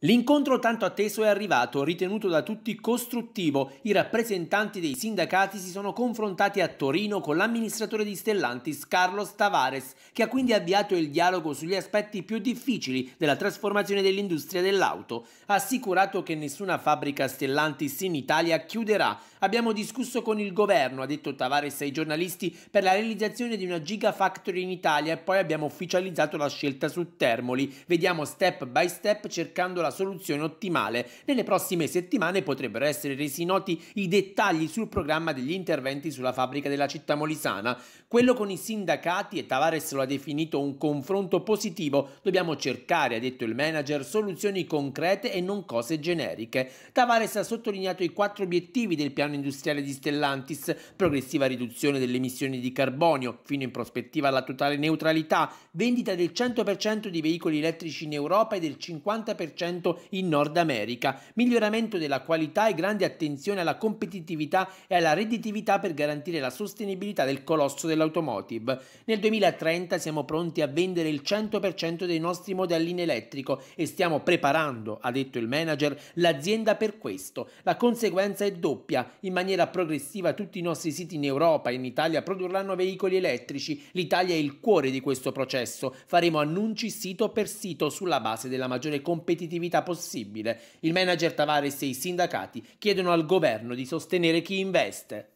L'incontro tanto atteso è arrivato, ritenuto da tutti costruttivo. I rappresentanti dei sindacati si sono confrontati a Torino con l'amministratore di Stellantis, Carlos Tavares, che ha quindi avviato il dialogo sugli aspetti più difficili della trasformazione dell'industria dell'auto. Ha assicurato che nessuna fabbrica Stellantis in Italia chiuderà. Abbiamo discusso con il governo, ha detto Tavares ai giornalisti, per la realizzazione di una gigafactory in Italia e poi abbiamo ufficializzato la scelta su Termoli. Vediamo step by step cercando la la soluzione ottimale. Nelle prossime settimane potrebbero essere resi noti i dettagli sul programma degli interventi sulla fabbrica della città molisana. Quello con i sindacati e Tavares lo ha definito un confronto positivo. Dobbiamo cercare, ha detto il manager, soluzioni concrete e non cose generiche. Tavares ha sottolineato i quattro obiettivi del piano industriale di Stellantis, progressiva riduzione delle emissioni di carbonio, fino in prospettiva alla totale neutralità, vendita del 100% di veicoli elettrici in Europa e del 50% 10% in Nord America, miglioramento della qualità e grande attenzione alla competitività e alla redditività per garantire la sostenibilità del colosso dell'automotive. Nel 2030 siamo pronti a vendere il 100% dei nostri modelli in elettrico e stiamo preparando, ha detto il manager, l'azienda per questo. La conseguenza è doppia, in maniera progressiva tutti i nostri siti in Europa e in Italia produrranno veicoli elettrici, l'Italia è il cuore di questo processo, faremo annunci sito per sito sulla base della maggiore competitività attività possibile. Il manager Tavares e i sindacati chiedono al governo di sostenere chi investe.